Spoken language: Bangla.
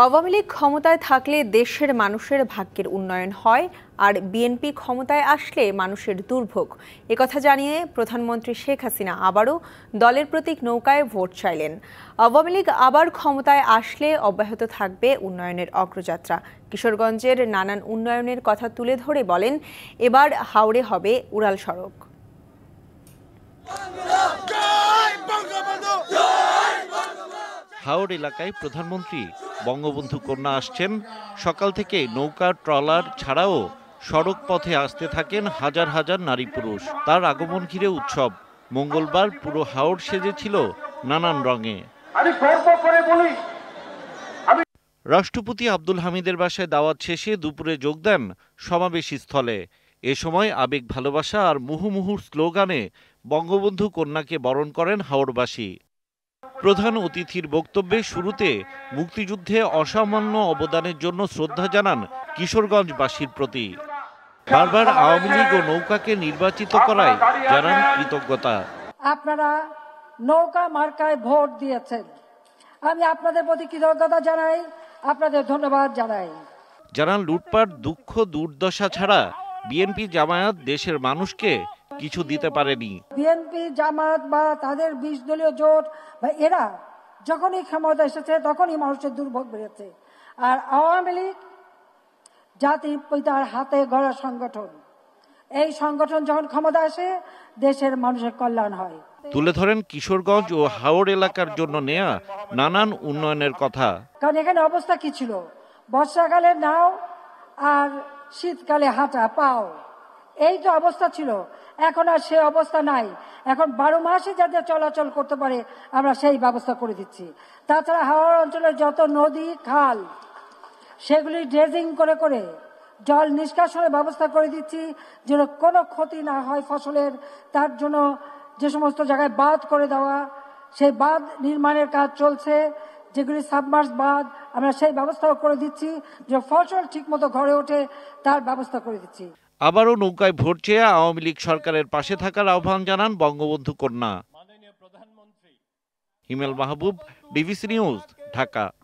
আওয়ামী লীগ ক্ষমতায় থাকলে দেশের মানুষের ভাগ্যের উন্নয়ন হয় আর বিএনপি ক্ষমতায় আসলে মানুষের দুর্ভোগ একথা জানিয়ে প্রধানমন্ত্রী শেখ হাসিনা আবারও দলের প্রতীক নৌকায় ভোট চাইলেন আওয়ামী লীগ আবার ক্ষমতায় আসলে অব্যাহত থাকবে উন্নয়নের অগ্রযাত্রা কিশোরগঞ্জের নানান উন্নয়নের কথা তুলে ধরে বলেন এবার হাওড়ে হবে উড়াল সড়ক হাওড় এলাকায় প্রধানমন্ত্রী বঙ্গবন্ধু কন্যা আসছেন সকাল থেকে নৌকা ট্রলার ছাড়াও সড়ক পথে আসতে থাকেন হাজার হাজার নারী পুরুষ তার আগমন ঘিরে উৎসব মঙ্গলবার পুরো হাওড় সেজেছিল নানান রঙে রাষ্ট্রপতি আব্দুল হামিদের বাসায় দাওয়াত শেষে দুপুরে যোগ দেন সমাবেশী স্থলে এ সময় আবেগ ভালোবাসা আর মুহুমুহুর স্লোগানে বঙ্গবন্ধু কন্যাকে বরণ করেন হাওড়বাসী প্রধান অতিথির বক্তব্যে শুরুতে মুক্তিযুদ্ধে অসামান্য অবদানের জন্য শ্রদ্ধা জানান কিশোরগঞ্জবাসীর প্রতি বারবার আওয়ামী লীগ ও নৌকাকে নির্বাচিত করায় জানান কৃতজ্ঞতা আপনারা নৌকা মার্কায় ভোট দিয়েছেন আমি আপনাদের প্রতি কৃতজ্ঞতা জানাই আপনাদের ধন্যবাদ জানাই জানান লুটপাট দুঃখ দুর্দশা ছাড়া বিএনপি জামায়াত দেশের মানুষকে কিছু দিতে পারেনি বিএনপি জামাত বা তাদের বিশ দলীয় জোট বা এরা যখনই ক্ষমতা এসেছে তখনই মানুষের দুর্ভোগ বেড়েছে আর আওয়ামী লীগ জাতির পিতার হাতে গড়া সংগঠন এই সংগঠন যখন ক্ষমতা আসে দেশের মানুষের কল্যাণ হয় তুলে ধরেন কিশোরগঞ্জ ও হাওড় এলাকার জন্য নেয়া নানান উন্নয়নের কথা কারণ এখানে অবস্থা কি ছিল বর্ষাকালে নাও আর শীতকালে হাঁটা পাও এই যে অবস্থা ছিল এখন আর সে অবস্থা নাই এখন বারো মাসে যাতে চলাচল করতে পারে আমরা সেই ব্যবস্থা করে দিচ্ছি তাছাড়া হাওড় অঞ্চলের যত নদী খাল সেগুলি ড্রেজিং করে করে জল নিষ্কাশনের ব্যবস্থা করে দিচ্ছি যেন কোনো ক্ষতি না হয় ফসলের তার জন্য যে সমস্ত জায়গায় বাঁধ করে দেওয়া সেই বাঁধ নির্মাণের কাজ চলছে যেগুলি সাবমার্স বাদ আমরা সেই ব্যবস্থাও করে দিচ্ছি যে ফসল ঠিকমতো ঘরে ওঠে তার ব্যবস্থা করে দিচ্ছি আবারও নৌকায় ভোট চেয়ে আওয়ামী লীগ সরকারের পাশে থাকার আহ্বান জানান বঙ্গবন্ধু কন্যা হিমেল মাহবুব বিবিসি নিউজ ঢাকা